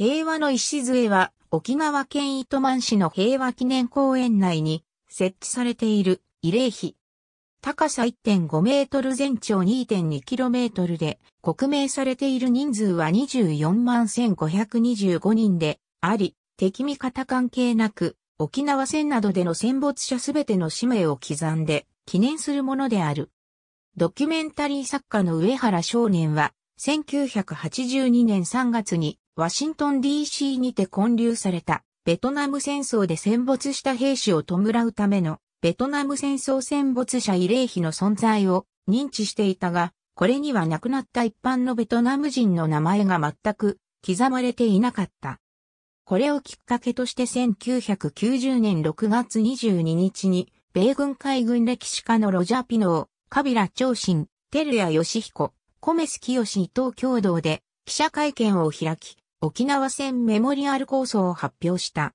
平和の礎は沖縄県糸満市の平和記念公園内に設置されている慰霊碑。高さ1.5メートル全長2 2トルで刻名されている人数は24万1525人であり、敵味方関係なく沖縄戦などでの戦没者すべての使命を刻んで記念するものである。ドキュメンタリー作家の上原少年は1982年3月にワシントン DC にて建立された、ベトナム戦争で戦没した兵士を弔うための、ベトナム戦争戦没者慰霊碑の存在を認知していたが、これには亡くなった一般のベトナム人の名前が全く刻まれていなかった。これをきっかけとして1990年6月22日に、米軍海軍歴史家のロジャー・ピノー、カビラ・長信、テルヤ・ヨシヒコ、コメス・キヨシ伊藤共同で記者会見を開き、沖縄戦メモリアル構想を発表した。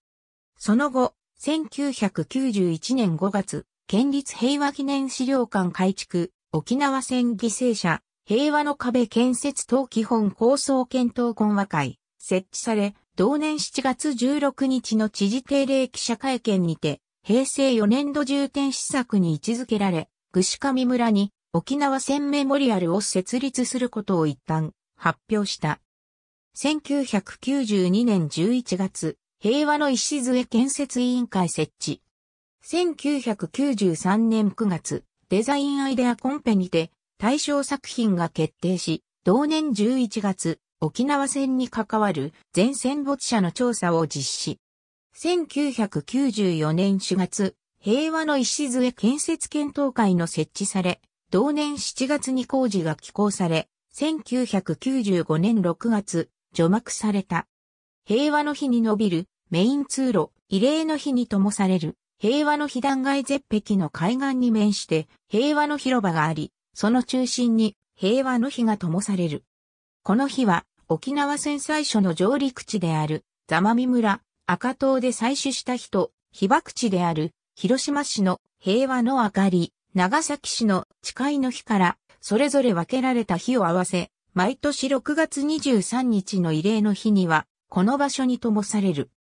その後、1991年5月、県立平和記念資料館改築、沖縄戦犠牲者、平和の壁建設等基本構想検討懇話会、設置され、同年7月16日の知事定例記者会見にて、平成4年度重点施策に位置づけられ、串上村に沖縄戦メモリアルを設立することを一旦発表した。1992年11月、平和の礎建設委員会設置。1993年9月、デザインアイデアコンペにて、対象作品が決定し、同年11月、沖縄戦に関わる全戦没者の調査を実施。1994年4月、平和の礎建設検討会の設置され、同年7月に工事が起工され、1995年6月、除幕された。平和の日に伸びるメイン通路、慰霊の日に灯される平和の被弾崖絶壁の海岸に面して平和の広場があり、その中心に平和の日が灯される。この日は沖縄戦最初の上陸地である座間見村、赤島で採取した人と被爆地である広島市の平和の明かり、長崎市の誓いの日からそれぞれ分けられた日を合わせ、毎年6月23日の慰霊の日には、この場所に灯される。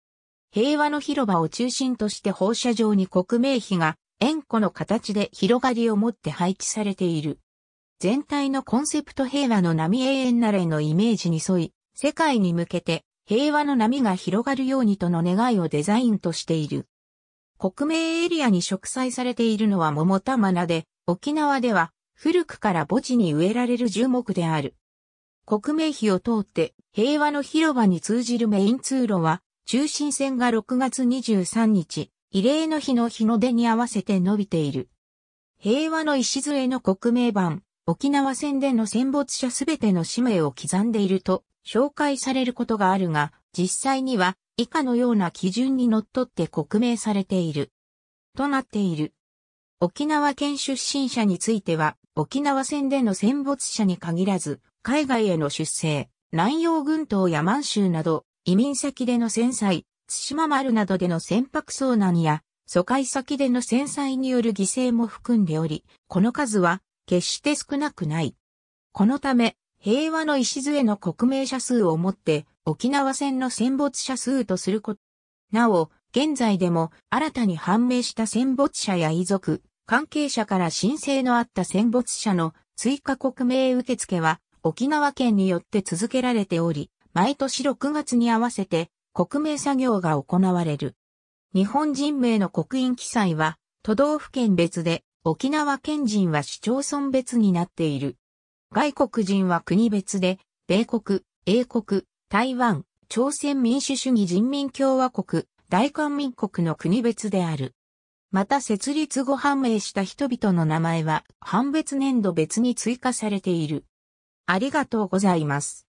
平和の広場を中心として放射状に国名碑が円弧の形で広がりを持って配置されている。全体のコンセプト平和の波永遠なれのイメージに沿い、世界に向けて平和の波が広がるようにとの願いをデザインとしている。国名エリアに植栽されているのは桃玉菜で、沖縄では古くから墓地に植えられる樹木である。国名碑を通って平和の広場に通じるメイン通路は、中心線が6月23日、慰霊の日の日の出に合わせて伸びている。平和の礎の国名版、沖縄戦での戦没者すべての使命を刻んでいると紹介されることがあるが、実際には以下のような基準にのっとって国名されている。となっている。沖縄県出身者については、沖縄戦での戦没者に限らず、海外への出征、南洋群島や満州など、移民先での戦災、津島丸などでの船舶遭難や、疎開先での戦災による犠牲も含んでおり、この数は決して少なくない。このため、平和の礎の国名者数をもって、沖縄戦の戦没者数とすること。なお、現在でも新たに判明した戦没者や遺族、関係者から申請のあった戦没者の追加国名受付は沖縄県によって続けられており、毎年6月に合わせて国名作業が行われる。日本人名の刻印記載は都道府県別で沖縄県人は市町村別になっている。外国人は国別で米国、英国、台湾、朝鮮民主主義人民共和国、大韓民国の国別である。また設立後判明した人々の名前は判別年度別に追加されている。ありがとうございます。